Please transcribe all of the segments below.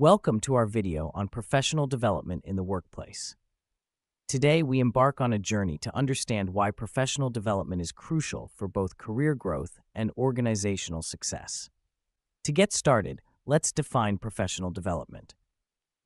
Welcome to our video on professional development in the workplace. Today, we embark on a journey to understand why professional development is crucial for both career growth and organizational success. To get started, let's define professional development.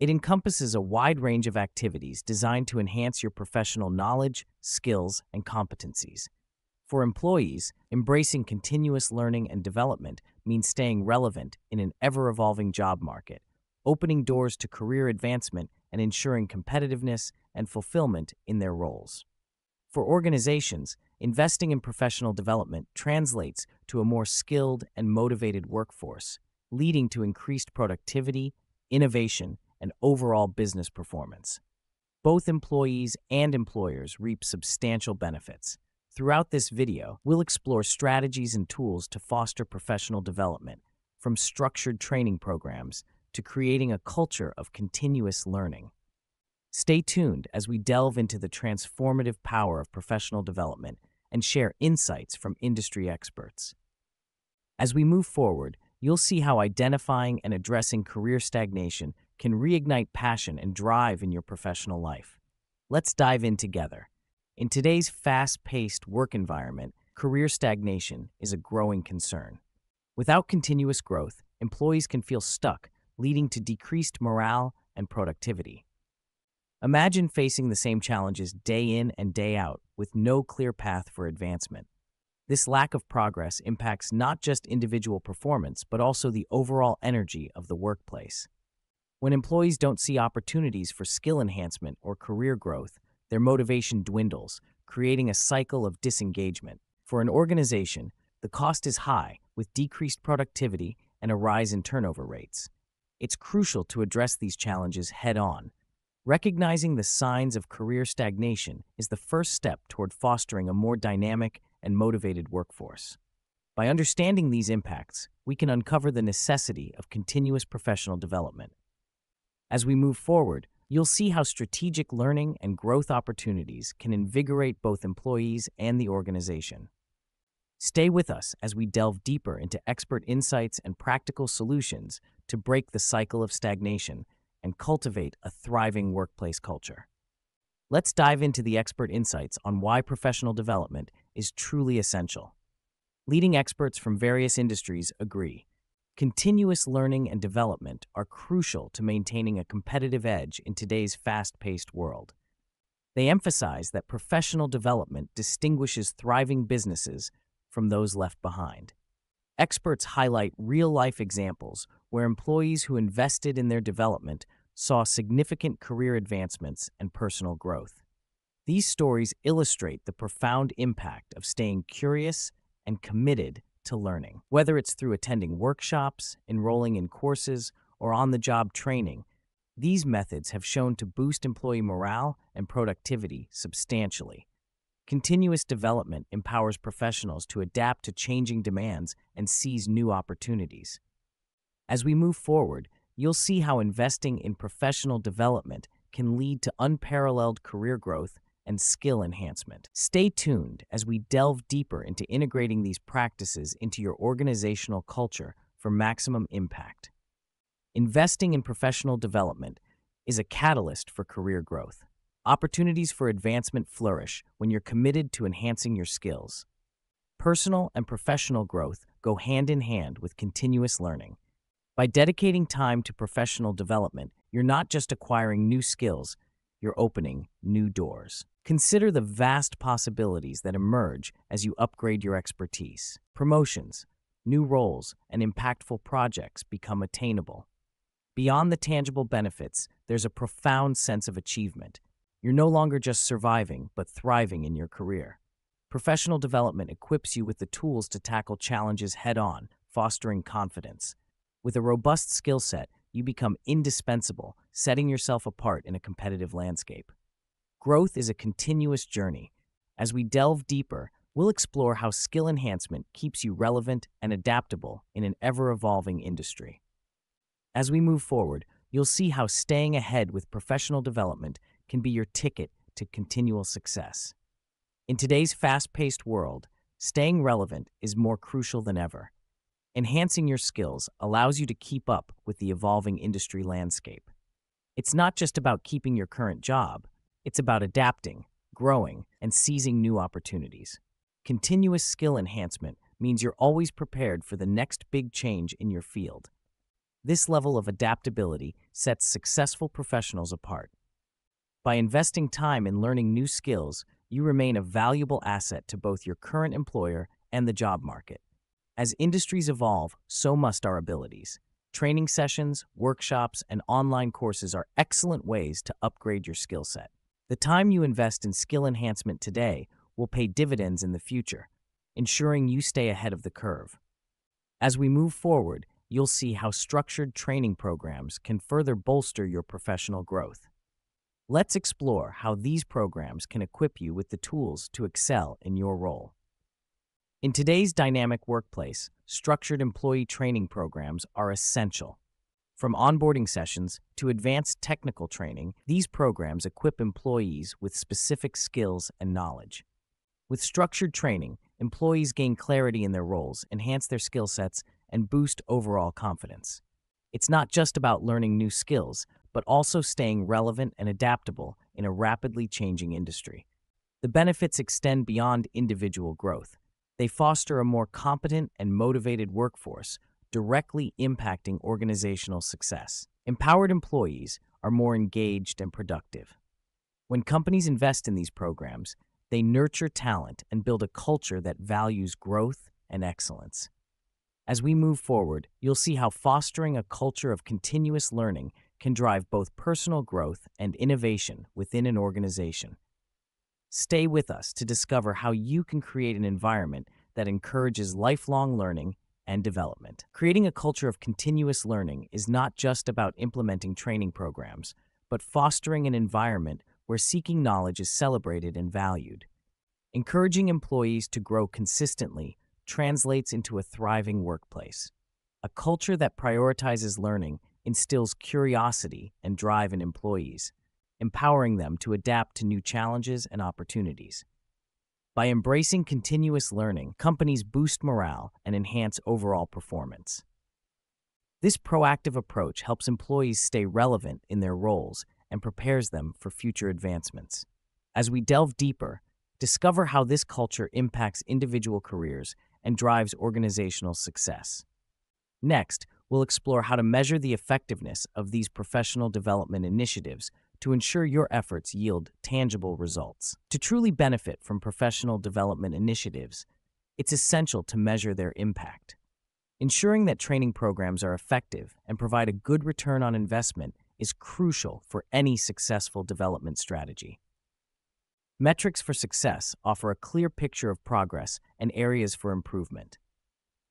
It encompasses a wide range of activities designed to enhance your professional knowledge, skills, and competencies. For employees, embracing continuous learning and development means staying relevant in an ever evolving job market opening doors to career advancement and ensuring competitiveness and fulfillment in their roles. For organizations, investing in professional development translates to a more skilled and motivated workforce, leading to increased productivity, innovation, and overall business performance. Both employees and employers reap substantial benefits. Throughout this video, we'll explore strategies and tools to foster professional development, from structured training programs to creating a culture of continuous learning. Stay tuned as we delve into the transformative power of professional development and share insights from industry experts. As we move forward, you'll see how identifying and addressing career stagnation can reignite passion and drive in your professional life. Let's dive in together. In today's fast paced work environment, career stagnation is a growing concern. Without continuous growth, employees can feel stuck leading to decreased morale and productivity. Imagine facing the same challenges day in and day out with no clear path for advancement. This lack of progress impacts not just individual performance, but also the overall energy of the workplace. When employees don't see opportunities for skill enhancement or career growth, their motivation dwindles, creating a cycle of disengagement. For an organization, the cost is high, with decreased productivity and a rise in turnover rates it's crucial to address these challenges head on. Recognizing the signs of career stagnation is the first step toward fostering a more dynamic and motivated workforce. By understanding these impacts, we can uncover the necessity of continuous professional development. As we move forward, you'll see how strategic learning and growth opportunities can invigorate both employees and the organization. Stay with us as we delve deeper into expert insights and practical solutions to break the cycle of stagnation and cultivate a thriving workplace culture. Let's dive into the expert insights on why professional development is truly essential. Leading experts from various industries agree. Continuous learning and development are crucial to maintaining a competitive edge in today's fast paced world. They emphasize that professional development distinguishes thriving businesses from those left behind. Experts highlight real life examples where employees who invested in their development saw significant career advancements and personal growth. These stories illustrate the profound impact of staying curious and committed to learning. Whether it's through attending workshops, enrolling in courses, or on the job training, these methods have shown to boost employee morale and productivity substantially. Continuous development empowers professionals to adapt to changing demands and seize new opportunities. As we move forward, you'll see how investing in professional development can lead to unparalleled career growth and skill enhancement. Stay tuned as we delve deeper into integrating these practices into your organizational culture for maximum impact. Investing in professional development is a catalyst for career growth. Opportunities for advancement flourish when you're committed to enhancing your skills. Personal and professional growth go hand in hand with continuous learning. By dedicating time to professional development, you're not just acquiring new skills, you're opening new doors. Consider the vast possibilities that emerge as you upgrade your expertise. Promotions, new roles, and impactful projects become attainable. Beyond the tangible benefits, there's a profound sense of achievement. You're no longer just surviving, but thriving in your career. Professional development equips you with the tools to tackle challenges head on, fostering confidence. With a robust skill set, you become indispensable, setting yourself apart in a competitive landscape. Growth is a continuous journey. As we delve deeper, we'll explore how skill enhancement keeps you relevant and adaptable in an ever evolving industry. As we move forward, you'll see how staying ahead with professional development can be your ticket to continual success. In today's fast paced world, staying relevant is more crucial than ever. Enhancing your skills allows you to keep up with the evolving industry landscape. It's not just about keeping your current job, it's about adapting, growing, and seizing new opportunities. Continuous skill enhancement means you're always prepared for the next big change in your field. This level of adaptability sets successful professionals apart. By investing time in learning new skills, you remain a valuable asset to both your current employer and the job market. As industries evolve, so must our abilities. Training sessions, workshops, and online courses are excellent ways to upgrade your skill set. The time you invest in skill enhancement today will pay dividends in the future, ensuring you stay ahead of the curve. As we move forward, you'll see how structured training programs can further bolster your professional growth. Let's explore how these programs can equip you with the tools to excel in your role. In today's dynamic workplace, structured employee training programs are essential. From onboarding sessions to advanced technical training, these programs equip employees with specific skills and knowledge. With structured training, employees gain clarity in their roles, enhance their skill sets, and boost overall confidence. It's not just about learning new skills, but also staying relevant and adaptable in a rapidly changing industry. The benefits extend beyond individual growth they foster a more competent and motivated workforce, directly impacting organizational success. Empowered employees are more engaged and productive. When companies invest in these programs, they nurture talent and build a culture that values growth and excellence. As we move forward, you'll see how fostering a culture of continuous learning can drive both personal growth and innovation within an organization. Stay with us to discover how you can create an environment that encourages lifelong learning and development. Creating a culture of continuous learning is not just about implementing training programs, but fostering an environment where seeking knowledge is celebrated and valued. Encouraging employees to grow consistently translates into a thriving workplace. A culture that prioritizes learning instills curiosity and drive in employees, empowering them to adapt to new challenges and opportunities. By embracing continuous learning, companies boost morale and enhance overall performance. This proactive approach helps employees stay relevant in their roles and prepares them for future advancements. As we delve deeper, discover how this culture impacts individual careers and drives organizational success. Next, we'll explore how to measure the effectiveness of these professional development initiatives to ensure your efforts yield tangible results. To truly benefit from professional development initiatives, it's essential to measure their impact. Ensuring that training programs are effective and provide a good return on investment is crucial for any successful development strategy. Metrics for success offer a clear picture of progress and areas for improvement.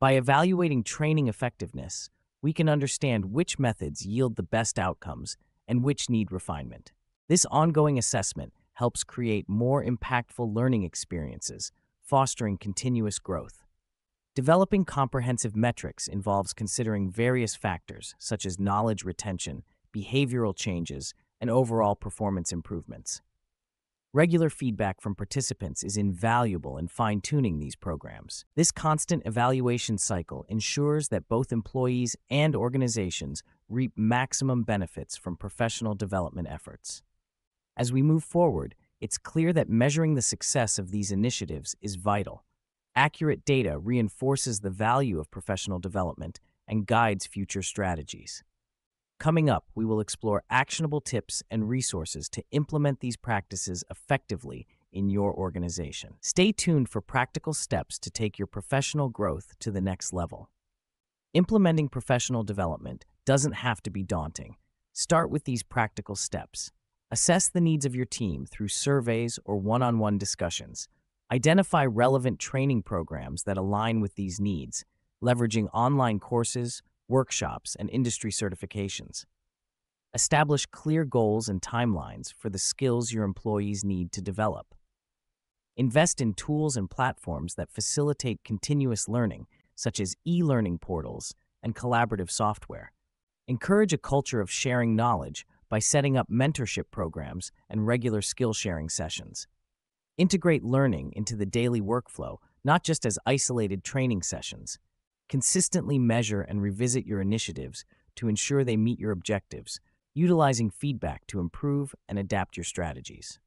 By evaluating training effectiveness, we can understand which methods yield the best outcomes and which need refinement. This ongoing assessment helps create more impactful learning experiences, fostering continuous growth. Developing comprehensive metrics involves considering various factors such as knowledge retention, behavioral changes, and overall performance improvements. Regular feedback from participants is invaluable in fine tuning these programs. This constant evaluation cycle ensures that both employees and organizations reap maximum benefits from professional development efforts. As we move forward, it's clear that measuring the success of these initiatives is vital. Accurate data reinforces the value of professional development and guides future strategies. Coming up, we will explore actionable tips and resources to implement these practices effectively in your organization. Stay tuned for practical steps to take your professional growth to the next level. Implementing professional development doesn't have to be daunting. Start with these practical steps. Assess the needs of your team through surveys or one-on-one discussions. Identify relevant training programs that align with these needs, leveraging online courses, workshops, and industry certifications. Establish clear goals and timelines for the skills your employees need to develop. Invest in tools and platforms that facilitate continuous learning, such as e-learning portals and collaborative software. Encourage a culture of sharing knowledge by setting up mentorship programs and regular skill sharing sessions. Integrate learning into the daily workflow, not just as isolated training sessions. Consistently measure and revisit your initiatives to ensure they meet your objectives, utilizing feedback to improve and adapt your strategies.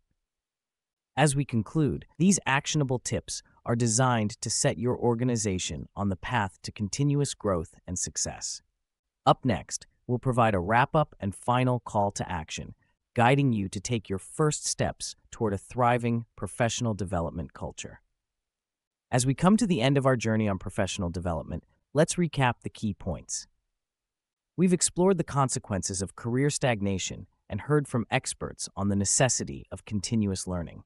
As we conclude, these actionable tips are designed to set your organization on the path to continuous growth and success. Up next, we'll provide a wrap up and final call to action, guiding you to take your first steps toward a thriving professional development culture. As we come to the end of our journey on professional development, let's recap the key points. We've explored the consequences of career stagnation and heard from experts on the necessity of continuous learning.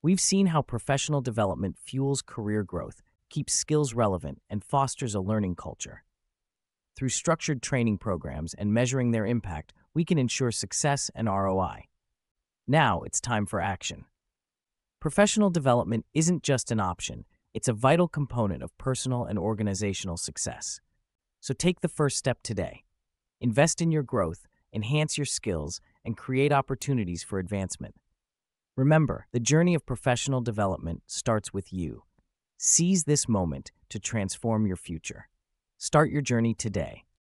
We've seen how professional development fuels career growth, keeps skills relevant, and fosters a learning culture. Through structured training programs and measuring their impact, we can ensure success and ROI. Now it's time for action. Professional development isn't just an option, it's a vital component of personal and organizational success. So take the first step today. Invest in your growth, enhance your skills, and create opportunities for advancement. Remember, the journey of professional development starts with you. Seize this moment to transform your future. Start your journey today.